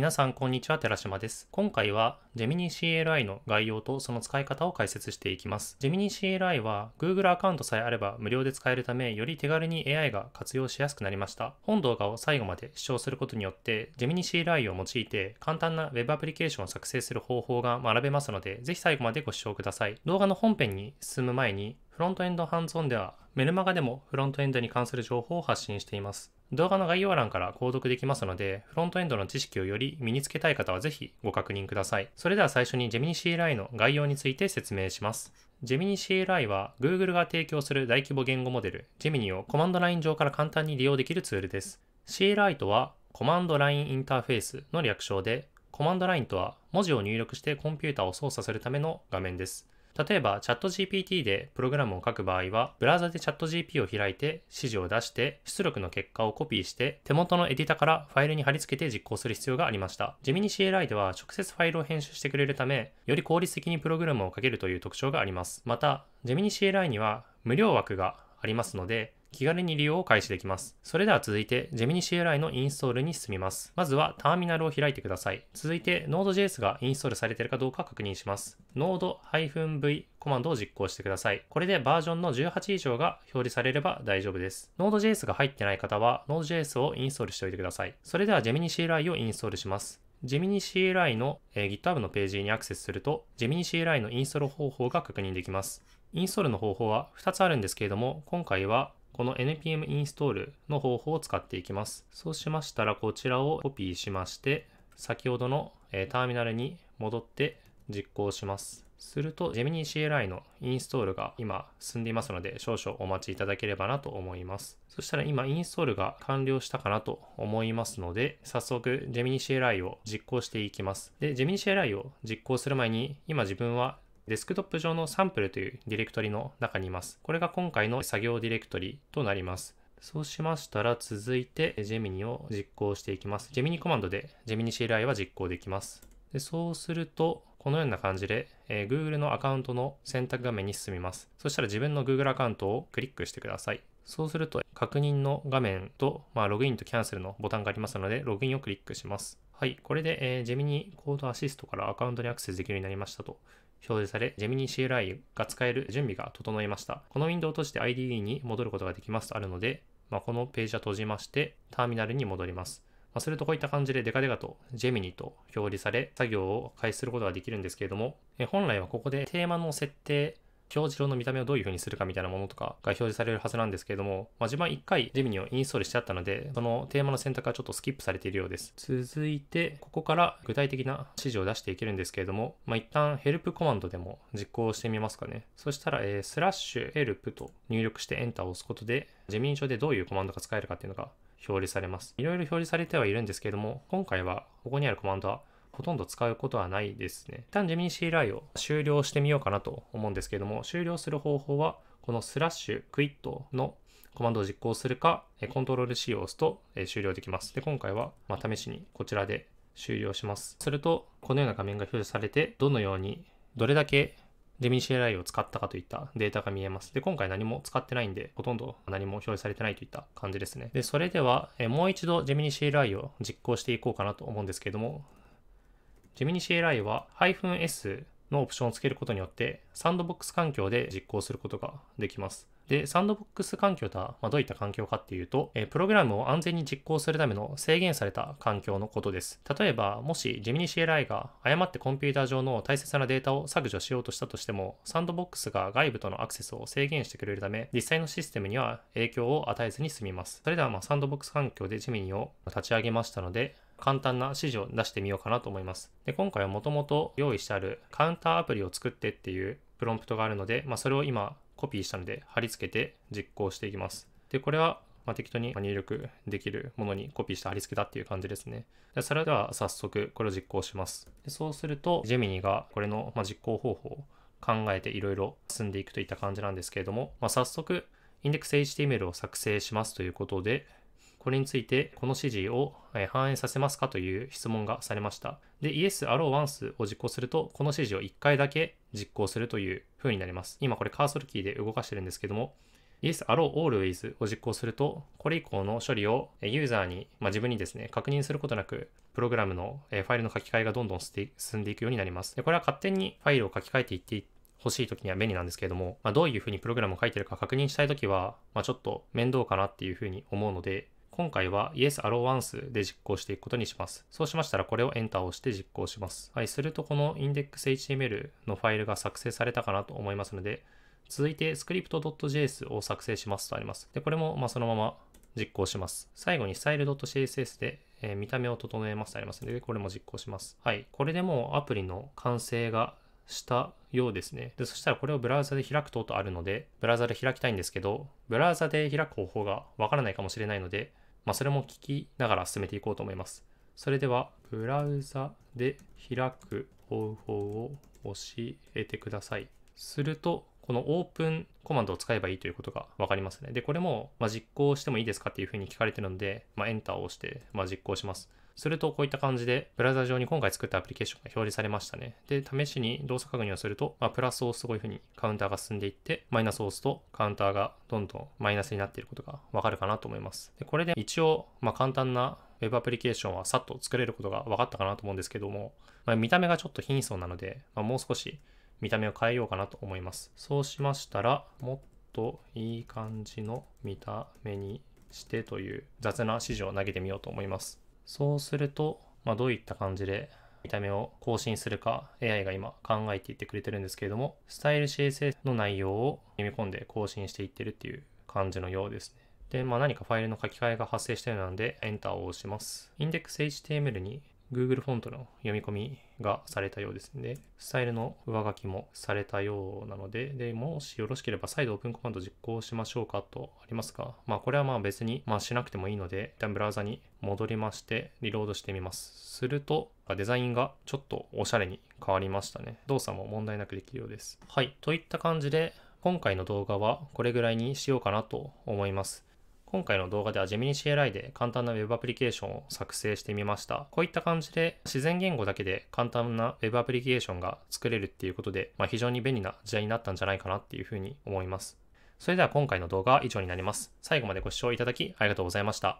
皆さん、こんにちは。寺島です。今回は Gemini CLI の概要とその使い方を解説していきます。Gemini CLI は Google アカウントさえあれば無料で使えるため、より手軽に AI が活用しやすくなりました。本動画を最後まで視聴することによって、Gemini CLI を用いて簡単な Web アプリケーションを作成する方法が学べますので、ぜひ最後までご視聴ください。動画の本編に進む前に、フロントエンドハンズオンではメルマガでもフロントエンドに関する情報を発信しています。動画の概要欄から購読できますので、フロントエンドの知識をより身につけたい方はぜひご確認ください。それでは最初に Gemini CLI の概要について説明します。Gemini CLI は Google が提供する大規模言語モデル Gemini をコマンドライン上から簡単に利用できるツールです。CLI とはコマンドラインインターフェースの略称で、コマンドラインとは文字を入力してコンピュータを操作するための画面です。例えば、チャット GPT でプログラムを書く場合は、ブラウザでチャット GP を開いて、指示を出して、出力の結果をコピーして、手元のエディタからファイルに貼り付けて実行する必要がありました。地味に CLI では直接ファイルを編集してくれるため、より効率的にプログラムを書けるという特徴があります。また、ジェミニ CLI には無料枠がありますので、気軽に利用を開始できます。それでは続いて Gemini CLI のインストールに進みます。まずはターミナルを開いてください。続いて Node.js がインストールされているかどうか確認します。node-v コマンドを実行してください。これでバージョンの18以上が表示されれば大丈夫です。Node.js が入ってない方は Node.js をインストールしておいてください。それでは Gemini CLI をインストールします。Gemini CLI の、えー、GitHub のページにアクセスすると Gemini CLI のインストール方法が確認できます。インストールの方法は2つあるんですけれども、今回はこの npm インストールの方法を使っていきます。そうしましたら、こちらをコピーしまして、先ほどのターミナルに戻って実行します。すると Gemini CLI のインストールが今進んでいますので少々お待ちいただければなと思います。そしたら今インストールが完了したかなと思いますので早速 Gemini CLI を実行していきます。で、Gemini CLI を実行する前に今自分はデスクトップ上のサンプルというディレクトリの中にいます。これが今回の作業ディレクトリとなります。そうしましたら続いて Gemini を実行していきます。Gemini コマンドで Gemini CLI は実行できます。でそうすると、このような感じで、えー、Google のアカウントの選択画面に進みます。そしたら自分の Google アカウントをクリックしてください。そうすると、確認の画面と、まあ、ログインとキャンセルのボタンがありますので、ログインをクリックします。はい、これで、えー、ジェミニコードアシストからアカウントにアクセスできるようになりましたと表示され、ジェミニ CLI が使える準備が整いました。このウィンドウを閉じて IDE に戻ることができますとあるので、まあ、このページは閉じまして、ターミナルに戻ります。まあ、するとこういった感じでデカデカと Gemini と表示され、作業を開始することができるんですけれども、え本来はここでテーマの設定表次郎の見た目をどういう風にするかみたいなものとかが表示されるはずなんですけれども、まあ、自分は1回レミニをインストールしてあったので、そのテーマの選択はちょっとスキップされているようです。続いて、ここから具体的な指示を出していけるんですけれども、まあ、一旦ヘルプコマンドでも実行してみますかね。そしたら、えー、スラッシュヘルプと入力してエンターを押すことで、ジェミニ上でどういうコマンドが使えるかっていうのが表示されます。いろいろ表示されてはいるんですけれども、今回はここにあるコマンドはほとんど使うことはないですね。一旦ジェミニ CLI を終了してみようかなと思うんですけれども、終了する方法は、このスラッシュクイットのコマンドを実行するか、コントロール C を押すと終了できます。で、今回は、ま試しにこちらで終了します。すると、このような画面が表示されて、どのように、どれだけジェミニ CLI を使ったかといったデータが見えます。で、今回何も使ってないんで、ほとんど何も表示されてないといった感じですね。で、それでは、えもう一度ジェミニ CLI を実行していこうかなと思うんですけれども、ジミニ CLI は -S のオプションをつけることによって、サンドボックス環境で実行することができます。で、サンドボックス環境とは、まあ、どういった環境かっていうと、えプログラムを安全に実行するための制限された環境のことです。例えば、もしジミニ CLI が誤ってコンピューター上の大切なデータを削除しようとしたとしても、サンドボックスが外部とのアクセスを制限してくれるため、実際のシステムには影響を与えずに済みます。それでは、まあ、サンドボックス環境でジミニを立ち上げましたので、簡単な指示を出してみようかなと思います。で、今回はもともと用意してあるカウンターアプリを作ってっていうプロンプトがあるので、まあ、それを今コピーしたので貼り付けて実行していきます。で、これはま適当に入力できるものにコピーして貼り付けたっていう感じですね。でそれでは早速これを実行します。でそうすると、ジェミニがこれの、ま実行方法を考えていろいろ進んでいくといった感じなんですけれども、まあ、早速、インデックス HTML を作成しますということで、これについてこの指示を反映させますかという質問がされました。で、yes, allow once を実行すると、この指示を1回だけ実行するという風になります。今これカーソルキーで動かしてるんですけども、yes, allow always を実行すると、これ以降の処理をユーザーに、まあ、自分にですね、確認することなく、プログラムのファイルの書き換えがどんどん進んでいくようになります。で、これは勝手にファイルを書き換えていって欲しい時には便利なんですけれども、まあ、どういうふうにプログラムを書いてるか確認したい時は、まあ、ちょっと面倒かなっていうふうに思うので、今回は YesAlloWance で実行していくことにします。そうしましたらこれを Enter を押して実行します。はい、するとこの index.html のファイルが作成されたかなと思いますので、続いて script.js を作成しますとあります。で、これもまそのまま実行します。最後に style.css で、え見た目を整えますとありますので、これも実行します。はい。これでもうアプリの完成がしたようですね。で、そしたらこれをブラウザで開く等とあるので、ブラウザで開きたいんですけど、ブラウザで開く方法がわからないかもしれないので、まあ、それも聞きながら進めていこうと思います。それでは、ブラウザで開く方法を教えてください。すると、このオープンコマンドを使えばいいということが分かりますね。で、これも、ま実行してもいいですかっていうふうに聞かれてるので、まあ、エンターを押して、ま実行します。するとこういった感じで、ブラウザ上に今回作ったアプリケーションが表示されましたね。で、試しに動作確認をすると、まあ、プラスを押すとこういう風にカウンターが進んでいって、マイナスを押すとカウンターがどんどんマイナスになっていることがわかるかなと思います。でこれで一応、まあ、簡単な Web アプリケーションはさっと作れることが分かったかなと思うんですけども、まあ、見た目がちょっと貧相なので、まあ、もう少し見た目を変えようかなと思います。そうしましたら、もっといい感じの見た目にしてという雑な指示を投げてみようと思います。そうすると、まあ、どういった感じで見た目を更新するか AI が今考えていってくれてるんですけれども、スタイル生成の内容を読み込んで更新していってるっていう感じのようですね。で、まあ、何かファイルの書き換えが発生したようなので、Enter を押します。ンデックス h t m l に Google フォントの読み込みがされたようですので、スタイルの上書きもされたようなので、で、もしよろしければ再度オープンコマンド実行しましょうかとありますが、まあこれはまあ別に、まあしなくてもいいので、一旦ブラウザに戻りまして、リロードしてみます。すると、デザインがちょっとおしゃれに変わりましたね。動作も問題なくできるようです。はい。といった感じで、今回の動画はこれぐらいにしようかなと思います。今回の動画では Gemini CLI で簡単な Web アプリケーションを作成してみました。こういった感じで自然言語だけで簡単な Web アプリケーションが作れるっていうことで、まあ、非常に便利な時代になったんじゃないかなっていうふうに思います。それでは今回の動画は以上になります。最後までご視聴いただきありがとうございました。